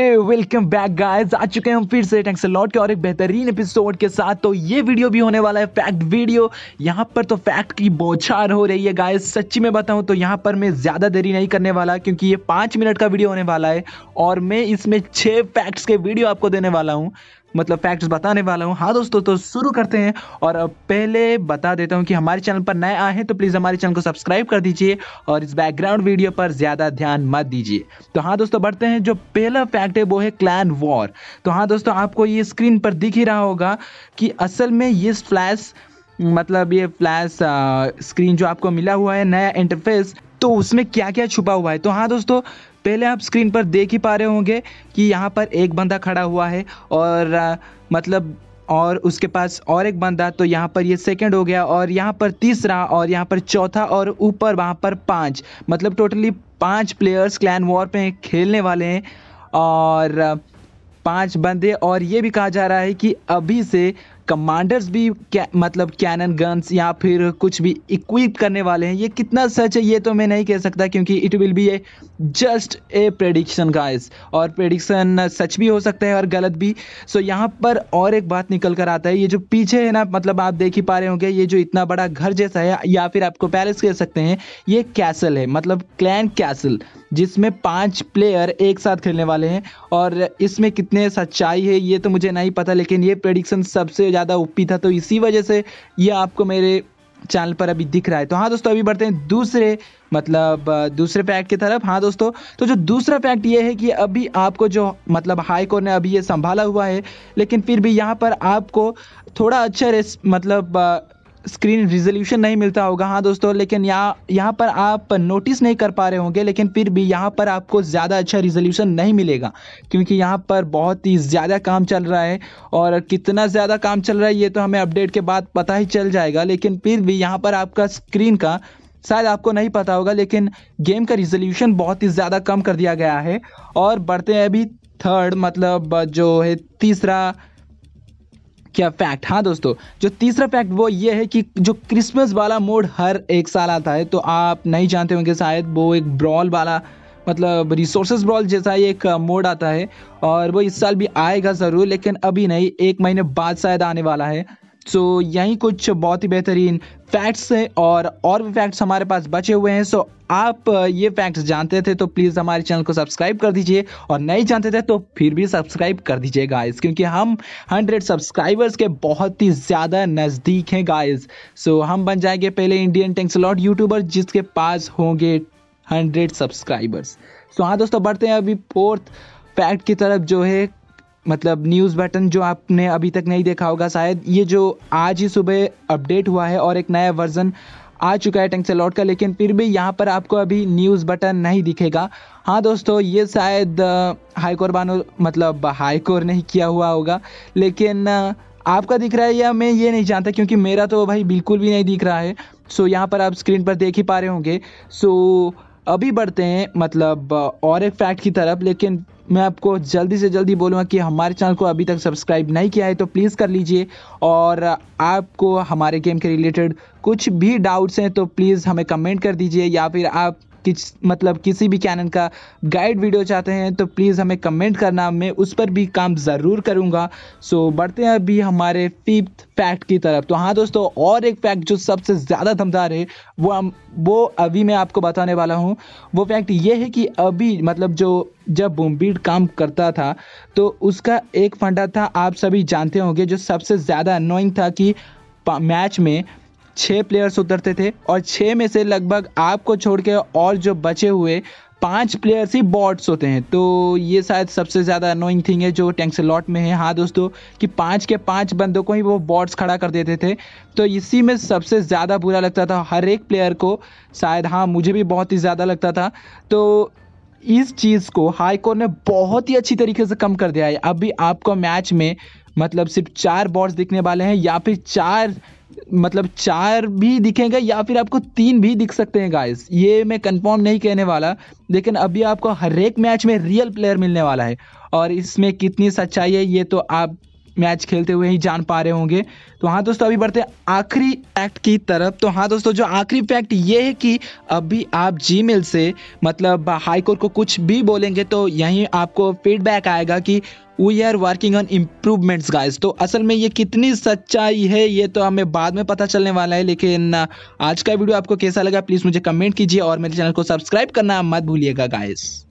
welcome back guys आ चुके हैं हम फिर से टैंक्स लॉट के और एक बेहतरीन एपिसोड के साथ तो ये वीडियो भी होने वाला है फैक्ट वीडियो यहाँ पर तो फैक्ट की बौछार हो रही है गाइस सच्ची में बताऊँ तो यहाँ पर मैं ज़्यादा देरी नहीं करने वाला क्योंकि ये पाँच मिनट का वीडियो होने वाला है और मैं इसमें छः फैक्ट्स के वीडियो आपको देने वाला हूँ मतलब फैक्ट्स बताने वाला हूँ हाँ दोस्तों तो शुरू करते हैं और पहले बता देता हूँ कि हमारे चैनल पर नए आए हैं तो प्लीज़ हमारे चैनल को सब्सक्राइब कर दीजिए और इस बैकग्राउंड वीडियो पर ज़्यादा ध्यान मत दीजिए तो हाँ दोस्तों बढ़ते हैं जो पहला फैक्ट है वो है क्लैन वॉर तो हाँ दोस्तों आपको ये स्क्रीन पर दिख ही रहा होगा कि असल में ये फ्लैश मतलब ये फ्लैश स्क्रीन जो आपको मिला हुआ है नया इंटरफेस तो उसमें क्या क्या छुपा हुआ है तो हाँ दोस्तों पहले आप स्क्रीन पर देख ही पा रहे होंगे कि यहाँ पर एक बंदा खड़ा हुआ है और आ, मतलब और उसके पास और एक बंदा तो यहाँ पर ये सेकंड हो गया और यहाँ पर तीसरा और यहाँ पर चौथा और ऊपर वहाँ पर पाँच मतलब टोटली पाँच प्लेयर्स क्लैन वॉर पे खेलने वाले हैं और पांच बंदे और ये भी कहा जा रहा है कि अभी से कमांडर्स भी क्या, मतलब कैनन गन्स या फिर कुछ भी इक्विप करने वाले हैं ये कितना सच है ये तो मैं नहीं कह सकता क्योंकि it will be a just a prediction guys और प्रेडिक्शन सच भी हो सकता है और गलत भी सो so, यहाँ पर और एक बात निकल कर आता है ये जो पीछे है ना मतलब आप देख ही पा रहे होंगे ये जो इतना बड़ा घर जैसा है या फिर आपको पैलेस कह सकते हैं ये कैसल है मतलब क्लैन कैसल जिसमें पांच प्लेयर एक साथ खेलने वाले हैं और इसमें कितने सच्चाई है ये तो मुझे नहीं पता लेकिन ये प्रेडिक्शन सबसे ज़्यादा ओपी था तो इसी वजह से ये आपको मेरे चैनल पर अभी दिख रहा है तो हाँ दोस्तों अभी बढ़ते हैं दूसरे मतलब दूसरे पैक की तरफ हाँ दोस्तों तो जो दूसरा फैक्ट ये है कि अभी आपको जो मतलब हाई कोर ने अभी ये संभाला हुआ है लेकिन फिर भी यहाँ पर आपको थोड़ा अच्छा रेस मतलब स्क्रीन रिजोल्यूशन नहीं मिलता होगा हाँ दोस्तों लेकिन यहाँ यहाँ पर आप नोटिस नहीं कर पा रहे होंगे लेकिन फिर भी यहाँ पर आपको ज़्यादा अच्छा रिजोल्यूशन नहीं मिलेगा क्योंकि यहाँ पर बहुत ही ज़्यादा काम चल रहा है और कितना ज़्यादा काम चल रहा है ये तो हमें अपडेट के बाद पता ही चल जाएगा लेकिन फिर भी यहाँ पर आपका स्क्रीन का शायद आपको नहीं पता होगा लेकिन गेम का रिजोल्यूशन बहुत ही ज़्यादा कम कर दिया गया है और बढ़ते हैं अभी थर्ड मतलब जो है तीसरा क्या फैक्ट हाँ दोस्तों जो तीसरा फैक्ट वो ये है कि जो क्रिसमस वाला मोड हर एक साल आता है तो आप नहीं जानते होंगे शायद वो एक ब्रॉल वाला मतलब रिसोर्सेज ब्रॉल जैसा ही एक मोड आता है और वो इस साल भी आएगा ज़रूर लेकिन अभी नहीं एक महीने बाद शायद आने वाला है सो यहीं यही कुछ बहुत ही बेहतरीन फैक्ट्स हैं और और भी फैक्ट्स हमारे पास बचे हुए हैं सो आप ये फैक्ट्स जानते थे तो प्लीज़ हमारे चैनल को सब्सक्राइब कर दीजिए और नहीं जानते थे तो फिर भी सब्सक्राइब कर दीजिए गाइस क्योंकि हम 100 सब्सक्राइबर्स के बहुत ही ज़्यादा नज़दीक हैं गाइस सो हम बन जाएंगे पहले इंडियन टेंक्सलॉट यूट्यूबर जिसके पास होंगे हंड्रेड सब्सक्राइबर्स सो हाँ दोस्तों बढ़ते हैं अभी फोर्थ फैक्ट की तरफ जो है मतलब न्यूज़ बटन जो आपने अभी तक नहीं देखा होगा शायद ये जो आज ही सुबह अपडेट हुआ है और एक नया वर्जन आ चुका है लॉट का लेकिन फिर भी यहाँ पर आपको अभी न्यूज़ बटन नहीं दिखेगा हाँ दोस्तों ये शायद हाईकोर बानो मतलब हाईकोर नहीं किया हुआ होगा लेकिन आपका दिख रहा है या मैं ये नहीं जानता क्योंकि मेरा तो भाई बिल्कुल भी नहीं दिख रहा है सो यहाँ पर आप स्क्रीन पर देख ही पा रहे होंगे सो अभी बढ़ते हैं मतलब और एक फैक्ट की तरफ लेकिन मैं आपको जल्दी से जल्दी बोलूँगा कि हमारे चैनल को अभी तक सब्सक्राइब नहीं किया है तो प्लीज़ कर लीजिए और आपको हमारे गेम के रिलेटेड कुछ भी डाउट्स हैं तो प्लीज़ हमें कमेंट कर दीजिए या फिर आप किस मतलब किसी भी कैनन का गाइड वीडियो चाहते हैं तो प्लीज़ हमें कमेंट करना मैं उस पर भी काम ज़रूर करूँगा सो बढ़ते हैं अभी हमारे फिफ्थ फैक्ट की तरफ तो हाँ दोस्तों और एक फैक्ट जो सबसे ज़्यादा दमदार है वो हम वो अभी मैं आपको बताने वाला हूँ वो फैक्ट ये है कि अभी मतलब जो जब बोमबीट काम करता था तो उसका एक फंडा था आप सभी जानते होंगे जो सबसे ज़्यादा अनोइंग था कि मैच में छः प्लेयर्स उतरते थे और छः में से लगभग आपको छोड़ के और जो बचे हुए पांच प्लेयर्स ही बॉट्स होते हैं तो ये शायद सबसे ज़्यादा अनोइंग थिंग है जो टैंक्स लॉट में है हाँ दोस्तों कि पांच के पांच बंदों को ही वो बॉट्स खड़ा कर देते थे तो इसी में सबसे ज़्यादा बुरा लगता था हर एक प्लेयर को शायद हाँ मुझे भी बहुत ही ज़्यादा लगता था तो इस चीज़ को हाई कोर्ट ने बहुत ही अच्छी तरीके से कम कर दिया है अभी आपको मैच में मतलब सिर्फ चार बॉट्स दिखने वाले हैं या फिर चार मतलब चार भी दिखेंगे या फिर आपको तीन भी दिख सकते हैं गाइस ये मैं कंफर्म नहीं कहने वाला लेकिन अभी आपको हर एक मैच में रियल प्लेयर मिलने वाला है और इसमें कितनी सच्चाई है ये तो आप मैच खेलते हुए ही जान पा रहे होंगे तो हाँ दोस्तों अभी बढ़ते हैं आखिरी फैक्ट की तरफ तो हाँ दोस्तों जो आखिरी फैक्ट ये है कि अभी आप जी से मतलब हाईकोर्ट को कुछ भी बोलेंगे तो यहीं आपको फीडबैक आएगा कि we are working on improvements guys तो असल में ये कितनी सच्चाई है ये तो हमें बाद में पता चलने वाला है लेकिन आज का वीडियो आपको कैसा लगा प्लीज़ मुझे कमेंट कीजिए और मेरे चैनल को सब्सक्राइब करना मत भूलिएगा गाइस